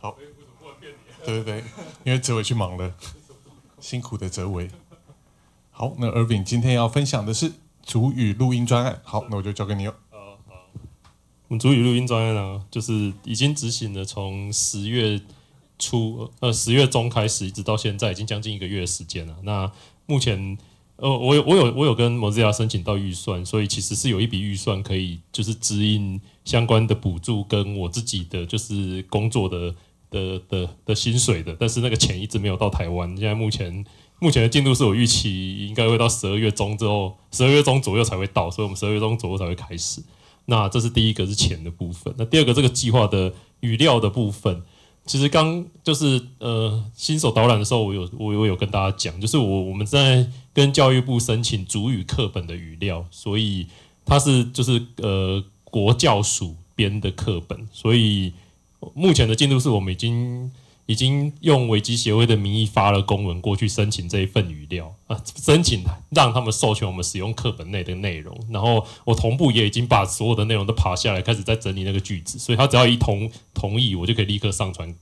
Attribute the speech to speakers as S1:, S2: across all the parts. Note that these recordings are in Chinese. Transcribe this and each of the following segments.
S1: 好，对对对，因为哲伟去忙了，辛苦的哲伟。好，那尔 g 今天要分享的是主语录音专案。好，那我就交给你哦。好，我们主语录音专案呢，就是已经执行了从十月初呃十月中开始，一直到现在，已经将近一个月的时间了。那目前呃我有我有我有跟摩斯亚申请到预算，所以其实是有一笔预算可以就是指引相关的补助，跟我自己的就是工作的。的的的薪水的，但是那个钱一直没有到台湾。现在目前目前的进度是我预期应该会到十二月中之后，十二月中左右才会到，所以我们十二月中左右才会开始。那这是第一个是钱的部分。那第二个这个计划的语料的部分，其实刚就是呃新手导览的时候，我有我我有跟大家讲，就是我我们在跟教育部申请主语课本的语料，所以它是就是呃国教署编的课本，所以。目前的进度是我们已经已经用维基协会的名义发了公文过去申请这一份语料啊，申请让他们授权我们使用课本内的内容。然后我同步也已经把所有的内容都爬下来，开始在整理那个句子。所以他只要一同同意，我就可以立刻上传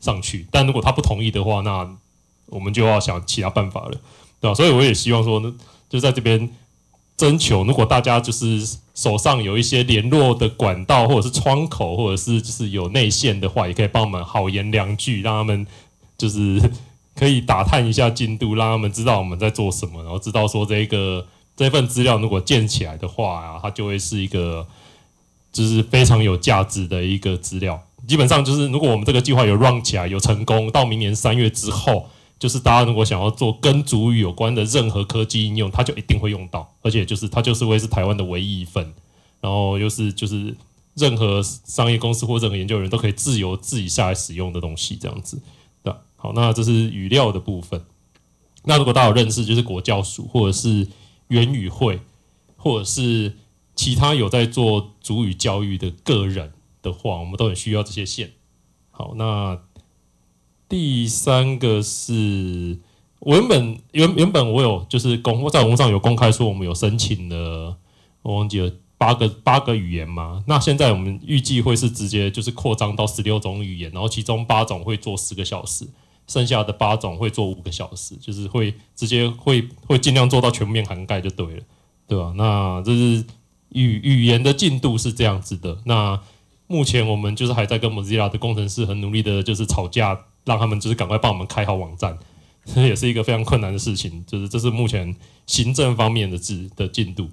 S1: 上去。但如果他不同意的话，那我们就要想其他办法了，对吧？所以我也希望说呢，就在这边。征求，如果大家就是手上有一些联络的管道，或者是窗口，或者是就是有内线的话，也可以帮我们好言两句，让他们就是可以打探一下进度，让他们知道我们在做什么，然后知道说这个这份资料如果建起来的话啊，它就会是一个就是非常有价值的一个资料。基本上就是，如果我们这个计划有 run 起来，有成功，到明年三月之后。就是大家如果想要做跟主语有关的任何科技应用，它就一定会用到，而且就是它就是会是台湾的唯一一份，然后又是就是任何商业公司或任何研究人都可以自由自己下来使用的东西，这样子。对，好，那这是语料的部分。那如果大家有认识，就是国教署或者是元语会或者是其他有在做主语教育的个人的话，我们都很需要这些线。好，那。第三个是，我原本原原本我有就是公在网上有公开说我们有申请了，我忘记了八个八个语言嘛。那现在我们预计会是直接就是扩张到十六种语言，然后其中八种会做十个小时，剩下的八种会做五个小时，就是会直接会会尽量做到全面涵盖就对了，对吧？那这是语语言的进度是这样子的。那目前我们就是还在跟 Mozilla 的工程师很努力的，就是吵架。让他们就是赶快帮我们开好网站，这也是一个非常困难的事情。就是这是目前行政方面的的进度。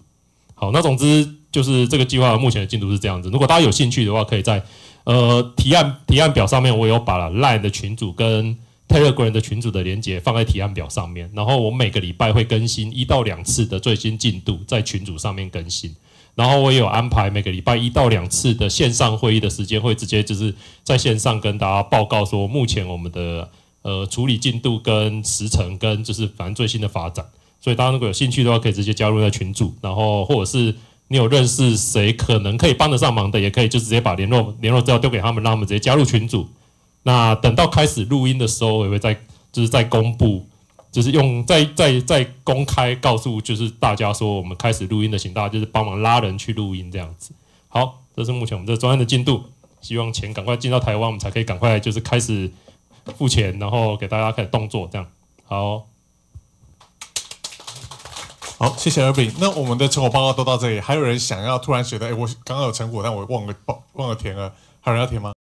S1: 好，那总之就是这个计划目前的进度是这样子。如果大家有兴趣的话，可以在呃提案提案表上面，我有把 Line 的群组跟 Telegram 的群组的连接放在提案表上面。然后我每个礼拜会更新一到两次的最新进度，在群组上面更新。然后我也有安排每个礼拜一到两次的线上会议的时间，会直接就是在线上跟大家报告说目前我们的呃处理进度跟时程跟就是反正最新的发展。所以大家如果有兴趣的话，可以直接加入在群组。然后或者是你有认识谁可能可以帮得上忙的，也可以就直接把联络联络资料丢给他们，让他们直接加入群组。那等到开始录音的时候，我会再就是再公布。就是用再再再公开告诉就是大家说我们开始录音的，请大家就是帮忙拉人去录音这样子。好，这是目前我们这专案的进度，希望钱赶快进到台湾，我们才可以赶快就是开始付钱，然后给大家开始动作这样。好，好，谢谢二饼。那我们的成果报告都到这里，还有人想要突然觉得，哎，我刚刚有成果，但我忘了报忘了填了，还有人要填吗？